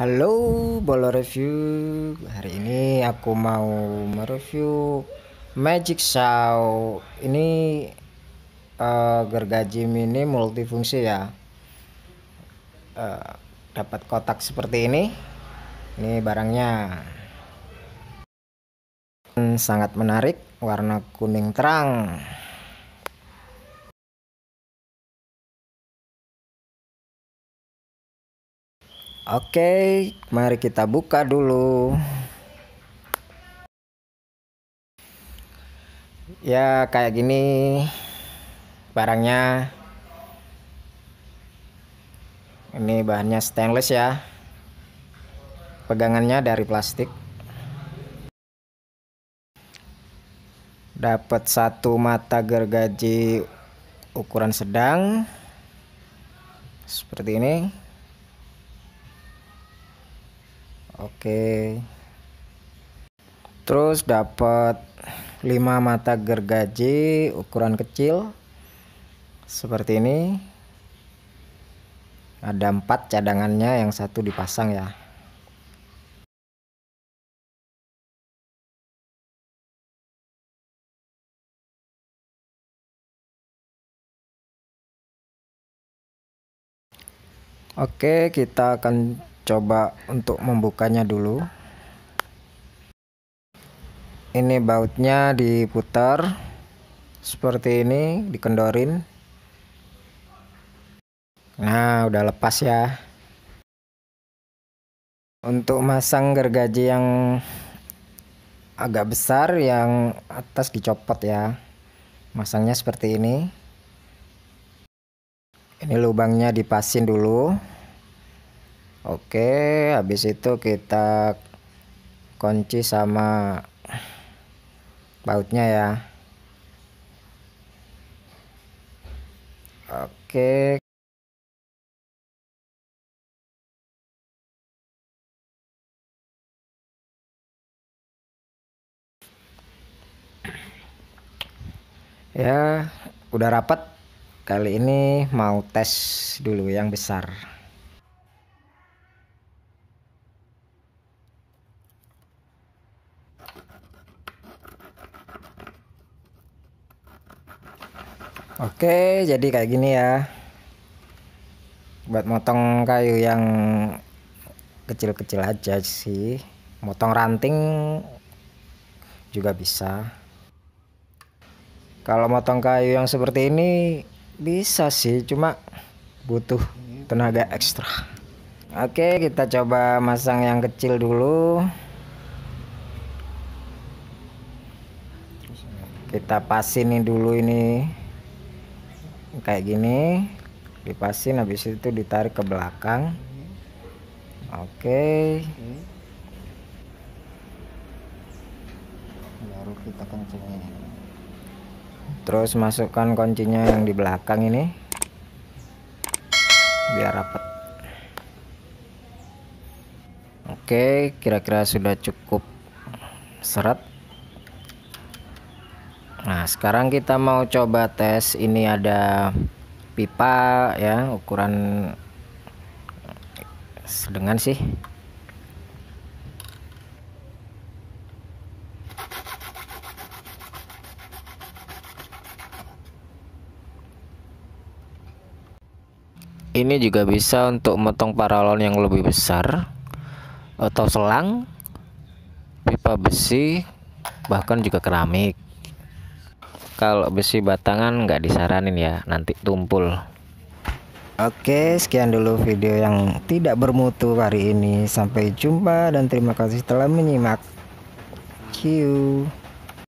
Halo Bolo Review Hari ini aku mau mereview Magic Saw Ini uh, gergaji mini multifungsi ya uh, Dapat kotak seperti ini Ini barangnya hmm, Sangat menarik Warna kuning terang Oke, mari kita buka dulu. Ya, kayak gini barangnya. Ini bahannya stainless ya. Pegangannya dari plastik. Dapat satu mata gergaji ukuran sedang. Seperti ini. Oke. Terus dapat 5 mata gergaji ukuran kecil seperti ini. Ada 4 cadangannya yang satu dipasang ya. Oke, kita akan coba untuk membukanya dulu ini bautnya diputar seperti ini dikendorin nah udah lepas ya untuk masang gergaji yang agak besar yang atas dicopot ya masangnya seperti ini ini lubangnya dipasin dulu Oke, habis itu kita kunci sama bautnya ya. Oke. Ya, udah rapat. Kali ini mau tes dulu yang besar. Oke, jadi kayak gini ya. Buat motong kayu yang kecil-kecil aja sih. Motong ranting juga bisa. Kalau motong kayu yang seperti ini bisa sih, cuma butuh tenaga ekstra. Oke, kita coba masang yang kecil dulu. Kita pasin dulu ini kayak gini dipasin habis itu ditarik ke belakang oke okay. baru kita kencengin. terus masukkan kuncinya yang di belakang ini biar rapat oke okay, kira-kira sudah cukup seret Nah sekarang kita mau coba tes ini ada pipa ya ukuran sedengan sih ini juga bisa untuk motong paralon yang lebih besar atau selang pipa besi bahkan juga keramik kalau besi batangan nggak disaranin ya nanti tumpul Oke sekian dulu video yang tidak bermutu hari ini sampai jumpa dan terima kasih telah menyimak see